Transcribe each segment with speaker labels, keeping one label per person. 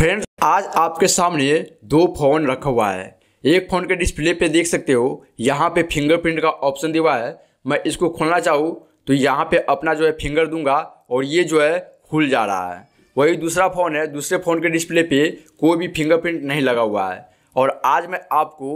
Speaker 1: friends आज आपके सामने दो फोन रखा हुआ है एक फोन के डिस्प्ले पे देख सकते हो यहाँ पे फिंगरप्रिंट का ऑप्शन दिया हुआ है मैं इसको खोलना चाहूँ तो यहाँ पे अपना जो है फिंगर दूंगा और ये जो है खुल जा रहा है वही दूसरा फ़ोन है दूसरे फ़ोन के डिस्प्ले पे कोई भी फिंगरप्रिंट नहीं लगा हुआ है और आज मैं आपको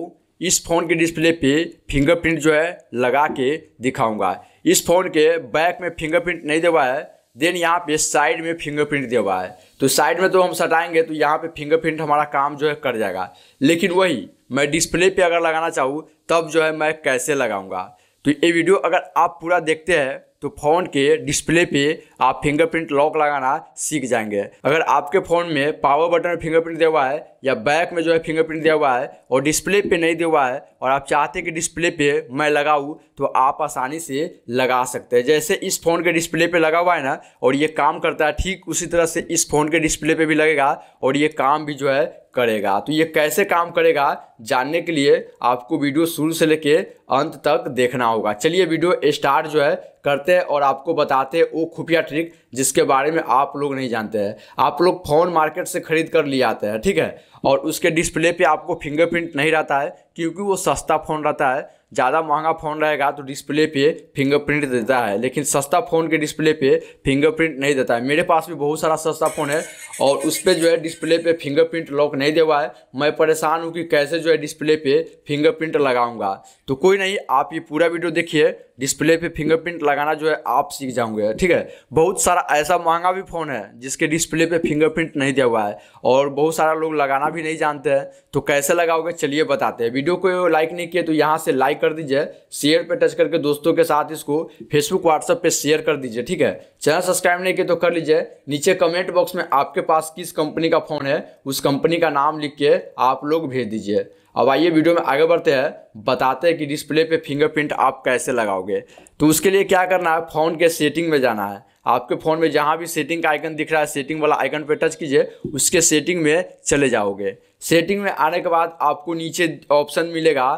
Speaker 1: इस फ़ोन के डिस्प्ले पे फिंगरप्रिंट जो है लगा के दिखाऊंगा इस फ़ोन के बैक में फिंगरप्रिंट नहीं दिया है देन यहाँ पे साइड में फिंगरप्रिंट दिया हुआ है तो साइड में तो हम सटाएंगे तो यहाँ पे फिंगरप्रिंट हमारा काम जो है कर जाएगा लेकिन वही मैं डिस्प्ले पे अगर लगाना चाहूँ तब जो है मैं कैसे लगाऊंगा तो ये वीडियो अगर आप पूरा देखते हैं तो फ़ोन के डिस्प्ले पे आप फिंगरप्रिंट लॉक लगाना सीख जाएंगे अगर आपके फ़ोन में पावर बटन में फिंगरप्रिंट दिया हुआ है या बैक में जो है फिंगरप्रिंट दिया हुआ है और डिस्प्ले पे नहीं दिया हुआ है और आप चाहते हैं कि डिस्प्ले पे मैं लगाऊँ तो आप आसानी से लगा सकते हैं जैसे इस फ़ोन के डिस्प्ले पे लगा हुआ है ना और ये काम करता है ठीक उसी तरह से इस फ़ोन के डिस्प्ले पर भी लगेगा और ये काम भी जो है करेगा तो ये कैसे काम करेगा जानने के लिए आपको वीडियो शुरू से लेके अंत तक देखना होगा चलिए वीडियो स्टार्ट जो है करते हैं और आपको बताते हैं वो खुफिया ट्रिक जिसके बारे में आप लोग नहीं जानते हैं आप लोग फ़ोन मार्केट से ख़रीद कर ले आते हैं ठीक है और उसके डिस्प्ले पे आपको फिंगरप्रिंट नहीं रहता है क्योंकि वो सस्ता फ़ोन रहता है ज़्यादा महंगा फ़ोन रहेगा तो डिस्प्ले पे फिंगरप्रिंट देता है लेकिन सस्ता फ़ोन के डिस्प्ले पे फिंगरप्रिंट नहीं देता है मेरे पास भी बहुत सारा सस्ता फ़ोन है और उस पर जो है डिस्प्ले पे फिंगरप्रिंट लॉक नहीं दे हुआ है मैं परेशान हूँ कि कैसे जो है डिस्प्ले पे फिंगरप्रिंट लगाऊंगा तो कोई नहीं आप ये पूरा वीडियो देखिए डिस्प्ले पे फिंगरप्रिंट लगाना जो है आप सीख जाओगे ठीक है बहुत सारा ऐसा महंगा भी फ़ोन है जिसके डिस्प्ले पे फिंगरप्रिंट नहीं दिया हुआ है और बहुत सारा लोग लगाना भी नहीं जानते हैं तो कैसे लगाओगे चलिए बताते हैं वीडियो को लाइक नहीं किए तो यहाँ से लाइक कर दीजिए शेयर पर टच करके दोस्तों के साथ इसको फेसबुक व्हाट्सअप पर शेयर कर दीजिए ठीक है चैनल सब्सक्राइब नहीं किए तो कर लीजिए नीचे कमेंट बॉक्स में आपके पास किस कंपनी का फ़ोन है उस कंपनी का नाम लिख के आप लोग भेज दीजिए अब आइए वीडियो में आगे बढ़ते हैं बताते हैं कि डिस्प्ले पे फिंगरप्रिंट आप कैसे लगाओगे तो उसके लिए क्या करना है फ़ोन के सेटिंग में जाना है आपके फ़ोन में जहाँ भी सेटिंग का आइकन दिख रहा है सेटिंग वाला आइकन पे टच कीजिए उसके सेटिंग में चले जाओगे सेटिंग में आने के बाद आपको नीचे ऑप्शन मिलेगा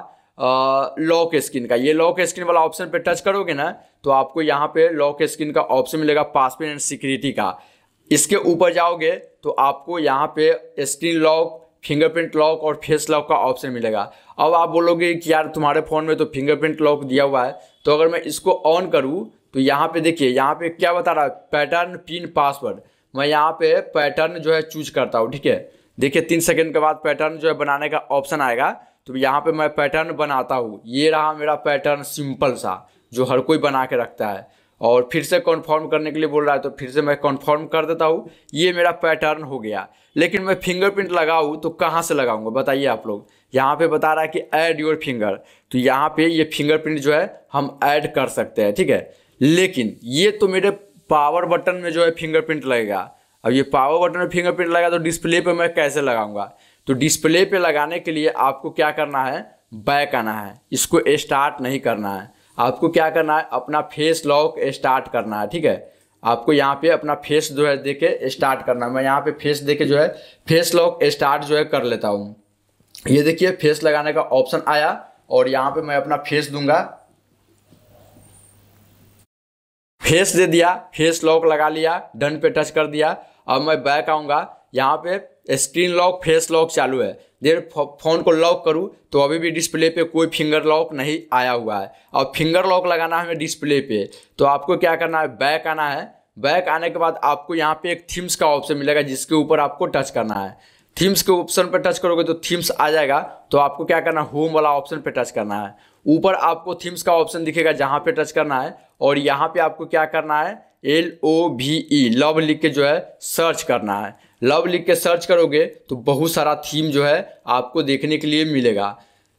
Speaker 1: लॉक स्क्रीन का ये लॉक स्क्रीन वाला ऑप्शन पर टच करोगे ना तो आपको यहाँ पर लॉक स्क्रीन का ऑप्शन मिलेगा पासवर्ड एंड सिक्योरिटी का इसके ऊपर जाओगे तो आपको यहाँ पे स्क्रीन लॉक फिंगरप्रिंट लॉक और फेस लॉक का ऑप्शन मिलेगा अब आप बोलोगे कि यार तुम्हारे फ़ोन में तो फिंगरप्रिंट लॉक दिया हुआ है तो अगर मैं इसको ऑन करूँ तो यहाँ पे देखिए यहाँ पे क्या बता रहा है पैटर्न पिन पासवर्ड मैं यहाँ पे पैटर्न जो है चूज करता हूँ ठीक है देखिए तीन सेकेंड के बाद पैटर्न जो है बनाने का ऑप्शन आएगा तो यहाँ पे मैं पैटर्न बनाता हूँ ये रहा मेरा पैटर्न सिंपल सा जो हर कोई बना के रखता है और फिर से कन्फर्म करने के लिए बोल रहा है तो फिर से मैं कन्फर्म कर देता हूँ ये मेरा पैटर्न हो गया लेकिन मैं फिंगरप्रिंट लगाऊँ तो कहाँ से लगाऊँगा बताइए आप लोग यहाँ पे बता रहा है कि ऐड योर फिंगर तो यहाँ पे ये फिंगरप्रिंट जो है हम ऐड कर सकते हैं ठीक है लेकिन ये तो मेरे पावर बटन में जो है फिंगरप्रिंट लगेगा अब ये पावर बटन में फिंगरप्रिंट लगेगा तो डिस्प्ले पर मैं कैसे लगाऊँगा तो डिस्प्ले पर लगाने के लिए आपको क्या करना है बैक आना है इसको स्टार्ट नहीं करना है आपको क्या करना है अपना फेस लॉक स्टार्ट करना है ठीक है आपको यहाँ पे अपना फेस जो है देखे स्टार्ट करना है मैं यहाँ पे फेस दे के जो है फेस लॉक स्टार्ट जो है कर लेता हूँ ये देखिए फेस लगाने का ऑप्शन आया और यहाँ पे मैं अपना फेस दूंगा फेस दे दिया फेस लॉक लगा लिया डन पे टच कर दिया अब मैं बैक आऊंगा यहाँ पे स्क्रीन लॉक फेस लॉक चालू है देर फ़ोन को लॉक करूँ तो अभी भी डिस्प्ले पे कोई फिंगर लॉक नहीं आया हुआ है और फिंगर लॉक लगाना है हमें डिस्प्ले पे तो आपको क्या करना है बैक आना है बैक आने के बाद आपको यहाँ पे एक थीम्स का ऑप्शन मिलेगा जिसके ऊपर आपको टच करना है थीम्स के ऑप्शन पर टच करोगे तो थीम्स आ जाएगा तो आपको क्या करना है होम वाला ऑप्शन पर टच करना है ऊपर आपको थीम्स का ऑप्शन दिखेगा जहाँ पर टच करना है और यहाँ पर आपको क्या करना है L O V E love लिख के जो है सर्च करना है लव लिख के सर्च करोगे तो बहुत सारा थीम जो है आपको देखने के लिए मिलेगा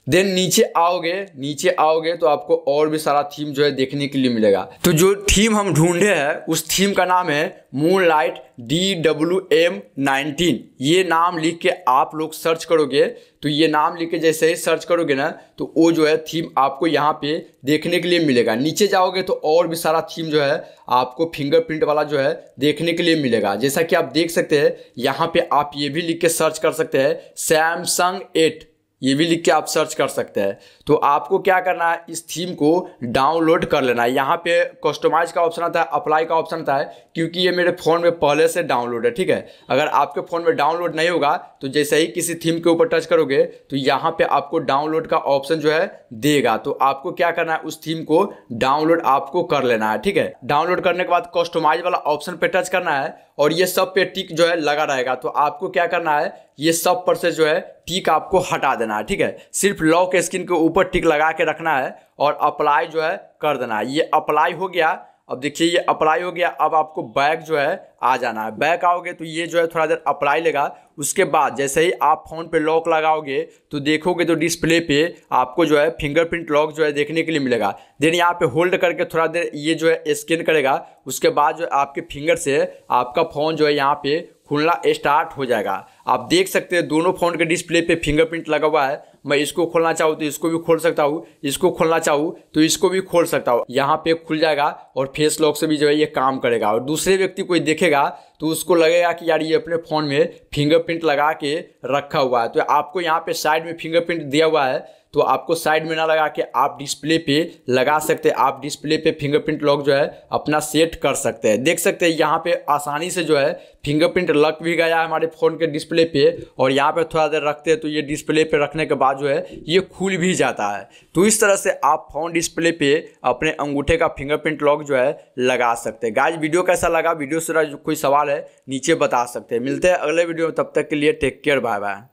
Speaker 1: देन नीचे आओगे नीचे आओगे तो आपको और भी सारा थीम जो है देखने के लिए मिलेगा तो जो थीम हम ढूंढे हैं उस थीम का नाम है moonlight D W M nineteen ये नाम लिख के आप लोग सर्च करोगे तो ये नाम लिख के जैसे ही सर्च करोगे ना तो वो जो है थीम आपको यहाँ पे देखने के लिए मिलेगा नीचे जाओगे तो और भी सारा थीम जो है आपको फिंगरप्रिंट वाला जो है देखने के लिए मिलेगा जैसा कि आप देख सकते हैं यहाँ पे आप ये भी लिख के सर्च कर सकते हैं सैमसंग एट ये भी लिख के आप सर्च कर सकते हैं तो आपको क्या करना है इस थीम को डाउनलोड कर लेना है यहाँ पे कस्टमाइज का ऑप्शन आता है अप्लाई का ऑप्शन आता है क्योंकि ये मेरे फ़ोन में पहले से डाउनलोड है ठीक है अगर आपके फ़ोन में डाउनलोड नहीं होगा तो जैसे ही किसी थीम के ऊपर टच करोगे तो यहाँ पे आपको डाउनलोड का ऑप्शन जो है देगा तो आपको क्या करना है उस थीम को डाउनलोड आपको कर लेना है ठीक है डाउनलोड करने के बाद कस्टोमाइज वाला ऑप्शन पे टच करना है और ये सब पे टिक जो है लगा रहेगा तो आपको क्या करना है ये सब पर से जो है टिक आपको हटा देना है ठीक है सिर्फ लॉ के स्किन के ऊपर टिक लगा के रखना है और अप्लाई जो है कर देना है ये अप्लाई हो गया अब देखिए ये अप्लाई हो गया अब आपको बैक जो है आ जाना है बैक आओगे तो ये जो है थोड़ा देर अप्लाई लेगा उसके बाद जैसे ही आप फ़ोन पे लॉक लगाओगे तो देखोगे तो डिस्प्ले पे आपको जो है फिंगरप्रिंट लॉक जो है देखने के लिए मिलेगा देन यहाँ पे होल्ड करके थोड़ा देर ये जो है स्कैन करेगा उसके बाद जो है आपके फिंगर से आपका फ़ोन जो है यहाँ पे खुलना स्टार्ट हो जाएगा आप देख सकते हैं दोनों फ़ोन के डिस्प्ले पे फिंगरप्रिंट लगा हुआ है मैं इसको खोलना चाहूँ तो इसको भी खोल सकता हूँ इसको खोलना चाहूँ तो इसको भी खोल सकता हूँ यहाँ पे खुल जाएगा और फेस लॉक से भी जो है ये काम करेगा और दूसरे व्यक्ति कोई देखेगा तो उसको लगेगा कि यार ये अपने फ़ोन में फिंगरप्रिंट लगा के रखा हुआ है तो आपको यहाँ पे साइड में फिंगरप्रिंट दिया हुआ है तो आपको साइड में ना लगा के आप डिस्प्ले पे लगा सकते हैं आप डिस्प्ले पे फिंगरप्रिंट लॉक जो है अपना सेट कर सकते हैं देख सकते हैं यहाँ पे आसानी से जो है फिंगरप्रिंट लग भी गया है हमारे फ़ोन के डिस्प्ले पे और यहाँ पे थोड़ा देर रखते हैं तो ये डिस्प्ले पे रखने के बाद जो है ये खुल भी जाता है तो इस तरह से आप फ़ोन डिस्प्ले पे अपने अंगूठे का फिंगरप्रिंट लॉक जो है लगा सकते हैं गाइज वीडियो कैसा लगा वीडियो से कोई सवाल है नीचे बता सकते हैं मिलते हैं अगले वीडियो में तब तक के लिए टेक केयर बाय बाय